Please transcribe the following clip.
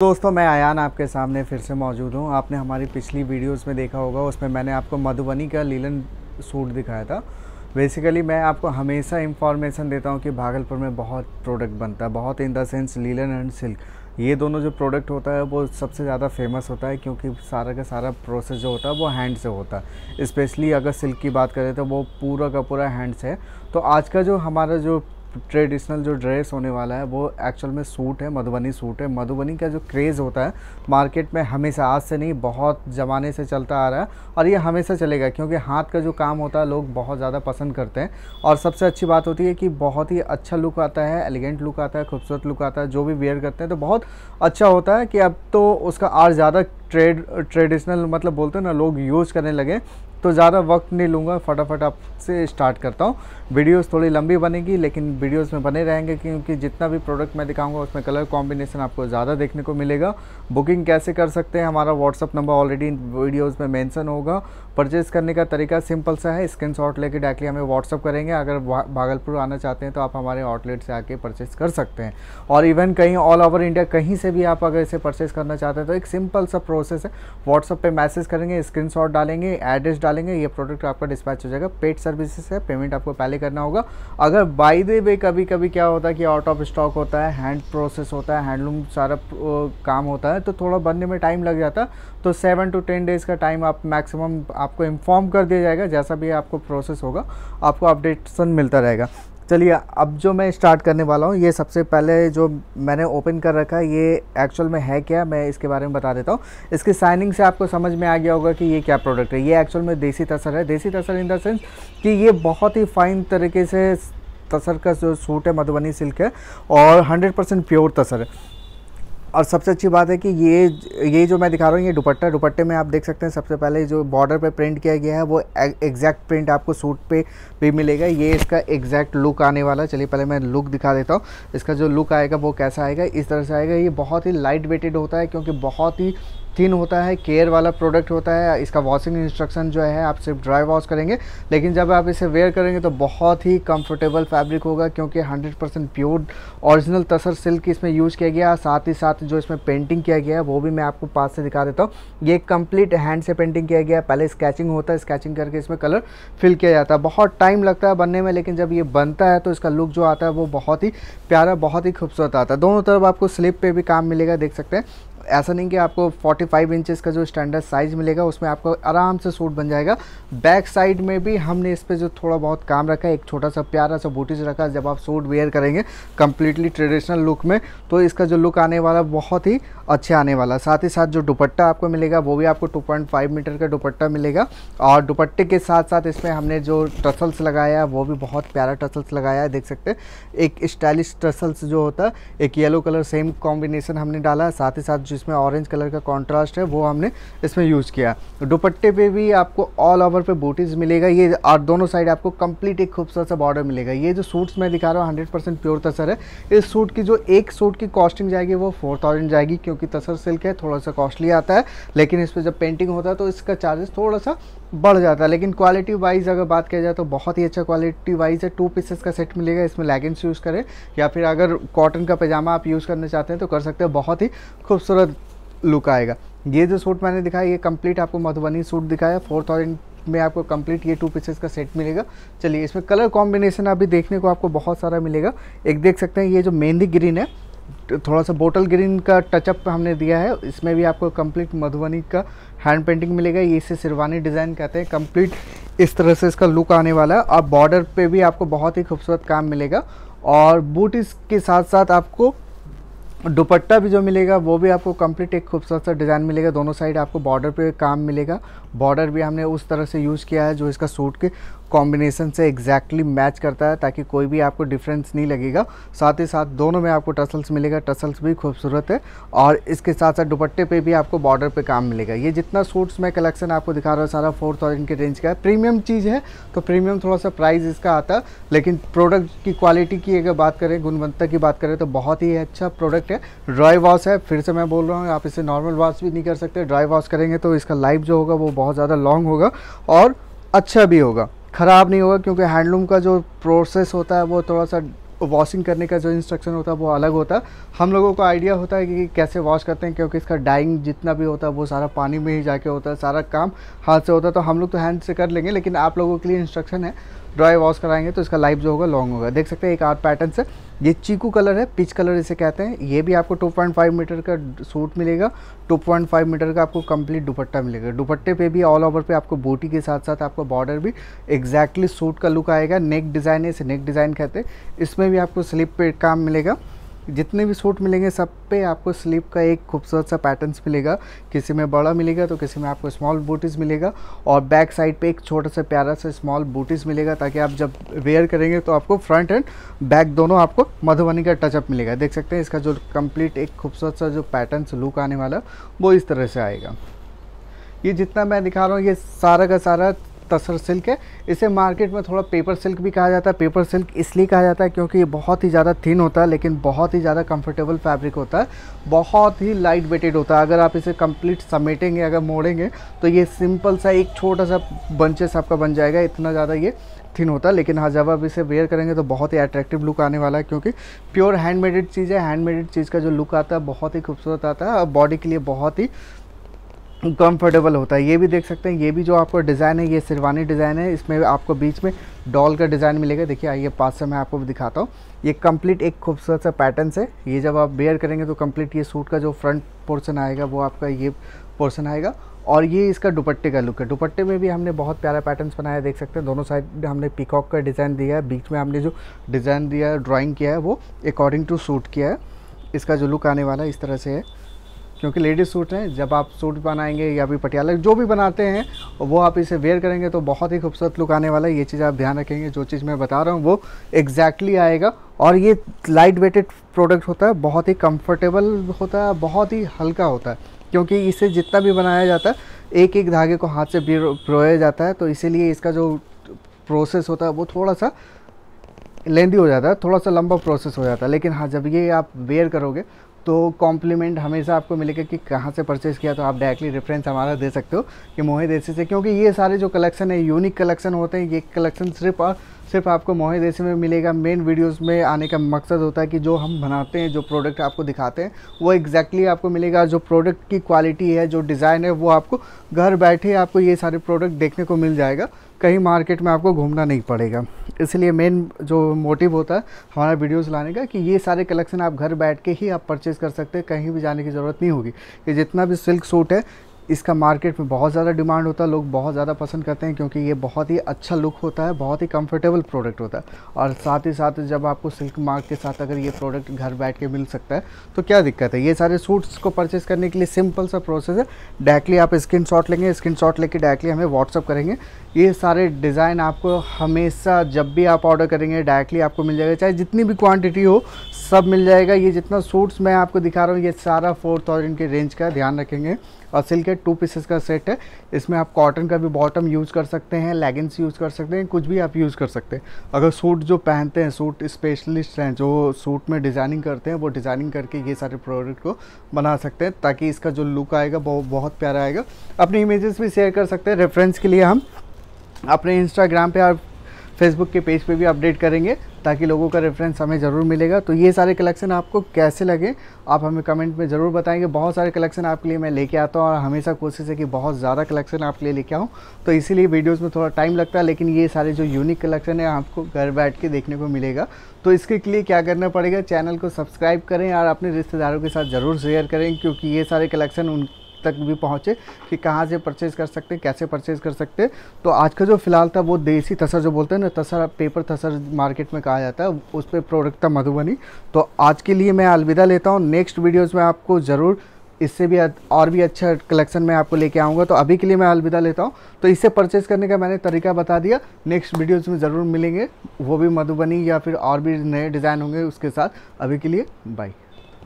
दोस्तों मैं आयान आपके सामने फिर से मौजूद हूँ आपने हमारी पिछली वीडियोस में देखा होगा उसमें मैंने आपको मधुबनी का लीलन सूट दिखाया था बेसिकली मैं आपको हमेशा इंफॉर्मेशन देता हूँ कि भागलपुर में बहुत प्रोडक्ट बनता है बहुत in the sense linen and silk ये दोनों जो प्रोडक्ट होता है वो सबसे ज़्यादा फेमस होता है क्योंकि सारा का सारा प्रोसेस जो होता है वो हैंड से होता है स्पेशली अगर सिल्क की बात करें तो वो पूरा का पूरा हैंड से है तो आज का जो हमारा जो ट्रेडिशनल जो ड्रेस होने वाला है वो एक्चुअल में सूट है मधुबनी सूट है मधुबनी का जो क्रेज़ होता है मार्केट में हमेशा आज से नहीं बहुत ज़माने से चलता आ रहा है और ये हमेशा चलेगा क्योंकि हाथ का जो काम होता है लोग बहुत ज़्यादा पसंद करते हैं और सबसे अच्छी बात होती है कि बहुत ही अच्छा लुक आता है एलिगेंट लुक आता है खूबसूरत लुक आता है जो भी वेयर करते हैं तो बहुत अच्छा होता है कि अब तो उसका और ज़्यादा ट्रेड ट्रेडिशनल मतलब बोलते हैं ना लोग यूज़ करने लगे तो ज़्यादा वक्त नहीं लूँगा फटाफट आपसे स्टार्ट करता हूँ वीडियोस थोड़ी लंबी बनेगी लेकिन वीडियोस में बने रहेंगे क्योंकि जितना भी प्रोडक्ट मैं दिखाऊंगा उसमें कलर कॉम्बिनेशन आपको ज़्यादा देखने को मिलेगा बुकिंग कैसे कर सकते हैं हमारा व्हाट्सअप नंबर ऑलरेडी इन वीडियोज़ में मैंसन होगा परचेज़ करने का तरीका सिंपल सा है स्क्रीन शॉट लेके डायरेक्टली हमें व्हाट्सअप करेंगे अगर भागलपुर आना चाहते हैं तो आप हमारे आउटलेट से आके परचेज़ कर सकते हैं और इवन कहीं ऑल ओवर इंडिया कहीं से भी आप अगर इसे परचेज़ करना चाहते हैं तो एक सिंपल सा प्रोसेस है व्हाट्सअप पर मैसेज करेंगे स्क्रीन डालेंगे एड्रेस डालेंगे ये प्रोडक्ट आपका डिस्पैच हो जाएगा पेड सर्विसेस है पेमेंट आपको पहले करना होगा अगर बाई दे वे कभी कभी क्या होता है कि आउट ऑफ स्टॉक होता है हैंड प्रोसेस होता है हैंडलूम सारा काम होता है तो थोड़ा बनने में टाइम लग जाता तो सेवन टू टेन डेज़ का टाइम आप मैक्सिमम आप आपको इन्फॉर्म कर दिया जाएगा जैसा भी आपको प्रोसेस होगा आपको अपडेटसन मिलता रहेगा चलिए अब जो मैं स्टार्ट करने वाला हूँ ये सबसे पहले जो मैंने ओपन कर रखा है ये एक्चुअल में है क्या मैं इसके बारे में बता देता हूँ इसकी साइनिंग से आपको समझ में आ गया होगा कि ये क्या प्रोडक्ट है ये एक्चुअल में देसी तसर है देसी तसर इन द सेंस कि ये बहुत ही फाइन तरीके से तसर का जो सूट है मधुबनी सिल्क है और हंड्रेड प्योर तसर है और सबसे अच्छी बात है कि ये ये जो मैं दिखा रहा हूँ ये दुपट्टा दुपट्टे में आप देख सकते हैं सबसे पहले जो बॉर्डर पे प्रिंट किया गया है वो एग्जैक्ट प्रिंट आपको सूट पे भी मिलेगा ये इसका एग्जैक्ट लुक आने वाला है चलिए पहले मैं लुक दिखा देता हूँ इसका जो लुक आएगा वो कैसा आएगा इस तरह से आएगा ये बहुत ही लाइट वेटेड होता है क्योंकि बहुत ही थिन होता है केयर वाला प्रोडक्ट होता है इसका वॉशिंग इंस्ट्रक्शन जो है आप सिर्फ ड्राई वॉश करेंगे लेकिन जब आप इसे वेयर करेंगे तो बहुत ही कंफर्टेबल फैब्रिक होगा क्योंकि 100 percent pure original tussar silk इसमें यूज़ किया गया साथ ही साथ जो इसमें पेंटिंग किया गया है वो भी मैं आपको पास से दिखा देता हूँ ये कंप्लीट हैंड से पेंटिंग किया गया पहले स्केचिंग होता है स्केचिंग करके इसमें कलर फिल किया जाता है बहुत टाइम लगता है बनने में लेकिन जब ये बनता है तो इसका लुक जो आता है वो बहुत ही प्यारा बहुत ही खूबसूरत आता है दोनों तरफ आपको स्लिप पर भी काम मिलेगा देख सकते हैं ऐसा नहीं कि आपको फोर्टी फाइव इंचज़ का जो स्टैंडर्ड साइज़ मिलेगा उसमें आपको आराम से सूट बन जाएगा बैक साइड में भी हमने इस पर जो थोड़ा बहुत काम रखा है एक छोटा सा प्यारा सा बूटीज रखा जब आप सूट वेयर करेंगे कम्प्लीटली ट्रेडिशनल लुक में तो इसका जो लुक आने वाला बहुत ही अच्छे आने वाला साथ ही साथ जो दुपट्टा आपको मिलेगा वो भी आपको टू मीटर का दुपट्टा मिलेगा और दुपट्टे के साथ साथ इसमें हमने जो टसल्स लगाया वो भी बहुत प्यारा टसल्स लगाया है देख सकते एक स्टाइलिश टसल्स जो होता है एक येलो कलर सेम कॉम्बिनेशन हमने डाला साथ ही साथ जिसमें ऑरेंज कलर का कॉन्ट्रा कॉन्ट्रास्ट है वो हमने इसमें यूज़ किया दुपट्टे पे भी आपको ऑल ओवर पे बूटीज मिलेगा ये और दोनों साइड आपको कंप्लीट एक खूबसूरत सा बॉर्डर मिलेगा ये जो सूट्स मैं दिखा रहा हूँ हंड्रेड परसेंट प्योर तसर है इस सूट की जो एक सूट की कॉस्टिंग जाएगी वो फोर थाउजेंड जाएगी क्योंकि तसर सिल्क है थोड़ा सा कॉस्टली आता है लेकिन इस पर जब पेंटिंग होता है तो इसका चार्जेस थोड़ा सा बढ़ जाता है लेकिन क्वालिटी वाइज अगर बात किया जाए तो बहुत ही अच्छा क्वालिटी वाइज है टू पीसेस का सेट मिलेगा इसमें लेगिंग्स यूज़ करें या फिर अगर कॉटन का पैजामा आप यूज़ करना चाहते हैं तो कर सकते हैं बहुत ही खूबसूरत लुक आएगा ये जो सूट मैंने दिखाया ये कंप्लीट आपको मधुबनी सूट दिखाया फोर थाउजेंड में आपको कंप्लीट ये टू पीसेस का सेट मिलेगा चलिए इसमें कलर कॉम्बिनेशन अभी देखने को आपको बहुत सारा मिलेगा एक देख सकते हैं ये जो मेहंदी ग्रीन है थोड़ा सा बोटल ग्रीन का टचअप हमने दिया है इसमें भी आपको कंप्लीट मधुबनी का हैंड पेंटिंग मिलेगा ये इसे सिरवानी डिज़ाइन कहते हैं कंप्लीट इस तरह से इसका लुक आने वाला है और बॉर्डर पे भी आपको बहुत ही खूबसूरत काम मिलेगा और बूट इसके साथ साथ आपको दुपट्टा भी जो मिलेगा वो भी आपको कंप्लीट एक खूबसूरत सा डिज़ाइन मिलेगा दोनों साइड आपको बॉर्डर पे काम मिलेगा बॉर्डर भी हमने उस तरह से यूज़ किया है जो इसका सूट के कॉम्बिनेशन से एग्जैक्टली exactly मैच करता है ताकि कोई भी आपको डिफरेंस नहीं लगेगा साथ ही साथ दोनों में आपको टसल्स मिलेगा टसल्स भी खूबसूरत है और इसके साथ साथ दुपट्टे पे भी आपको बॉर्डर पे काम मिलेगा ये जितना सूट्स में कलेक्शन आपको दिखा रहा हूँ सारा फोर थाउजेंड के रेंज का है प्रीमियम चीज़ है तो प्रीमियम थोड़ा सा प्राइस इसका आता है लेकिन प्रोडक्ट की क्वालिटी की अगर बात करें गुणवत्ता की बात करें तो बहुत ही अच्छा प्रोडक्ट है ड्राई वॉश है फिर से मैं बोल रहा हूँ आप इसे नॉर्मल वॉश भी नहीं कर सकते ड्राई वॉश करेंगे तो इसका लाइफ जो होगा वो बहुत ज़्यादा लॉन्ग होगा और अच्छा भी होगा ख़राब नहीं होगा क्योंकि हैंडलूम का जो प्रोसेस होता है वो थोड़ा सा वॉशिंग करने का जो इंस्ट्रक्शन होता है वो अलग होता है हम लोगों को आइडिया होता है कि कैसे वॉश करते हैं क्योंकि इसका डाइंग जितना भी होता है वो सारा पानी में ही जाके होता है सारा काम हाथ से होता है तो हम लोग तो हैंड से कर लेंगे लेकिन आप लोगों के लिए इंस्ट्रक्शन है ड्राई वॉश कराएंगे तो इसका लाइफ जो होगा लॉन्ग होगा देख सकते हैं एक आर्ट पैटर्न से ये चीकू कलर है पिच कलर इसे कहते हैं ये भी आपको 2.5 मीटर का सूट मिलेगा 2.5 मीटर का आपको कंप्लीट दुपट्टा मिलेगा दुपट्टे पे भी ऑल ओवर पे आपको बोटी के साथ साथ आपको बॉर्डर भी एग्जैक्टली exactly सूट का लुक आएगा नेक डिज़ाइन है इसे नेक डिज़ाइन कहते हैं इसमें भी आपको स्लिप पे काम मिलेगा जितने भी सूट मिलेंगे सब पे आपको स्लीप का एक खूबसूरत सा पैटर्न्स मिलेगा किसी में बड़ा मिलेगा तो किसी में आपको स्मॉल बूटीज मिलेगा और बैक साइड पे एक छोटा सा प्यारा सा स्मॉल बूटीज मिलेगा ताकि आप जब वेयर करेंगे तो आपको फ्रंट एंड बैक दोनों आपको मधुबनी का टचअप मिलेगा देख सकते हैं इसका जो कम्प्लीट एक खूबसूरत सा जो पैटर्नस लुक आने वाला वो इस तरह से आएगा ये जितना मैं दिखा रहा हूँ ये सारा का सारा तसर सिल्क है इसे मार्केट में थोड़ा पेपर सिल्क भी कहा जाता है पेपर सिल्क इसलिए कहा जाता है क्योंकि ये बहुत ही ज़्यादा थिन होता है लेकिन बहुत ही ज़्यादा कंफर्टेबल फैब्रिक होता है बहुत ही लाइट वेटेड होता है अगर आप इसे कंप्लीट समेटेंगे अगर मोड़ेंगे तो ये सिंपल सा एक छोटा सा बंचेस आपका बन जाएगा इतना ज़्यादा ये थिन होता है लेकिन हाँ जब आप इसे वेयर करेंगे तो बहुत ही अट्रैक्टिव लुक आने वाला है क्योंकि प्योर हैंडमेडेड चीज़ है हैंडमेडेड चीज़ का जो लुक आता है बहुत ही खूबसूरत आता है और बॉडी के लिए बहुत ही कंफर्टेबल होता है ये भी देख सकते हैं ये भी जो आपका डिज़ाइन है ये सिरवानी डिज़ाइन है इसमें आपको बीच में डॉल का डिज़ाइन मिलेगा देखिए आइए पास से मैं आपको दिखाता हूँ ये कंप्लीट एक खूबसूरत सा पैटर्न है ये जब आप बेयर करेंगे तो कंप्लीट ये सूट का जो फ्रंट पोर्सन आएगा वो आपका ये पोर्सन आएगा और ये इसका दुपट्टे का लुक है दुपट्टे में भी हमने बहुत प्यारा पैटर्न्स बनाया देख सकते हैं दोनों साइड हमने पिकॉक का डिज़ाइन दिया है बीच में हमने जो डिज़ाइन दिया है ड्राइंग किया है वो अकॉर्डिंग टू सूट किया है इसका जो लुक आने वाला है इस तरह से है क्योंकि लेडीज़ सूट हैं जब आप सूट बनाएंगे या भी पटियाला जो भी बनाते हैं वो आप इसे वेयर करेंगे तो बहुत ही खूबसूरत लुक आने वाला है ये चीज़ आप ध्यान रखेंगे जो चीज़ मैं बता रहा हूँ वो एग्जैक्टली exactly आएगा और ये लाइट वेटेड प्रोडक्ट होता है बहुत ही कम्फर्टेबल होता है बहुत ही हल्का होता है क्योंकि इसे जितना भी बनाया जाता है एक एक धागे को हाथ से पिरोया जाता है तो इसीलिए इसका जो प्रोसेस होता है वो थोड़ा सा लेंदी हो जाता है थोड़ा सा लंबा प्रोसेस हो जाता है लेकिन हाँ जब ये आप वेयर करोगे तो कॉम्प्लीमेंट हमेशा आपको मिलेगा कि कहाँ से परचेज़ किया तो आप डायरेक्टली रेफरेंस हमारा दे सकते हो कि मोहे देसी से क्योंकि ये सारे जो कलेक्शन है यूनिक कलेक्शन होते हैं ये कलेक्शन सिर्फ और सिर्फ आपको मोहे देसी में मिलेगा मेन वीडियोस में आने का मकसद होता है कि जो हम बनाते हैं जो प्रोडक्ट आपको दिखाते हैं वो एग्जैक्टली exactly आपको मिलेगा जो प्रोडक्ट की क्वालिटी है जो डिज़ाइन है वो आपको घर बैठे आपको ये सारे प्रोडक्ट देखने को मिल जाएगा कहीं मार्केट में आपको घूमना नहीं पड़ेगा इसलिए मेन जो मोटिव होता है हमारा वीडियोस लाने का कि ये सारे कलेक्शन आप घर बैठ के ही आप परचेज़ कर सकते हैं कहीं भी जाने की ज़रूरत नहीं होगी कि जितना भी सिल्क सूट है इसका मार्केट में बहुत ज़्यादा डिमांड होता है लोग बहुत ज़्यादा पसंद करते हैं क्योंकि ये बहुत ही अच्छा लुक होता है बहुत ही कंफर्टेबल प्रोडक्ट होता है और साथ ही साथ जब आपको सिल्क मार्क के साथ अगर ये प्रोडक्ट घर बैठ के मिल सकता है तो क्या दिक्कत है ये सारे सूट्स को परचेस करने के लिए सिंपल सा प्रोसेस है डायरेक्टली आप स्क्रीन शॉट लेंगे स्क्रीन शॉट लेके डायरेक्टली हमें व्हाट्सअप करेंगे ये सारे डिज़ाइन आपको हमेशा जब भी आप ऑर्डर करेंगे डायरेक्टली आपको मिल जाएगा चाहे जितनी भी क्वान्टिटी हो सब मिल जाएगा ये जितना सूट्स मैं आपको दिखा रहा हूँ ये सारा फोर थाउजेंड के रेंज का ध्यान रखेंगे और सिल्क के टू पीसेस का सेट है इसमें आप कॉटन का भी बॉटम यूज़ कर सकते हैं लेगिंग्स यूज़ कर सकते हैं कुछ भी आप यूज़ कर सकते हैं अगर सूट जो पहनते हैं सूट स्पेशलिस्ट हैं जो सूट में डिज़ाइनिंग करते हैं वो डिज़ाइनिंग करके ये सारे प्रोडक्ट को बना सकते हैं ताकि इसका जो लुक आएगा वो बहुत प्यारा आएगा अपने इमेजेस भी शेयर कर सकते हैं रेफरेंस के लिए हम अपने इंस्टाग्राम पे आप फेसबुक के पेज पे भी अपडेट करेंगे ताकि लोगों का रेफरेंस हमें ज़रूर मिलेगा तो ये सारे कलेक्शन आपको कैसे लगे आप हमें कमेंट में ज़रूर बताएंगे बहुत सारे कलेक्शन आपके लिए मैं लेके आता हूँ और हमेशा कोशिश है कि बहुत ज़्यादा कलेक्शन आपके लिए लेके आऊँ तो इसीलिए वीडियोज़ में थोड़ा टाइम लगता है लेकिन ये सारे जो यूनिक कलेक्शन है आपको घर बैठ के देखने को मिलेगा तो इसके लिए क्या करना पड़ेगा चैनल को सब्सक्राइब करें और अपने रिश्तेदारों के साथ ज़रूर शेयर करें क्योंकि ये सारे कलेक्शन उन तक भी पहुँचे कि कहाँ से परचेज़ कर सकते हैं कैसे परचेज़ कर सकते हैं तो आज का जो फ़िलहाल था वो देसी तसर जो बोलते हैं ना तसर पेपर तसर मार्केट में कहा जाता है उस पर प्रोडक्ट था मधुबनी तो आज के लिए मैं अलविदा लेता हूँ नेक्स्ट वीडियोज़ में आपको ज़रूर इससे भी और भी अच्छा कलेक्शन मैं आपको लेके आऊँगा तो अभी के लिए मैं अलविदा लेता हूँ तो इसे परचेज़ करने का मैंने तरीका बता दिया नेक्स्ट वीडियोज़ में ज़रूर मिलेंगे वो भी मधुबनी या फिर और भी नए डिज़ाइन होंगे उसके साथ अभी के लिए बाई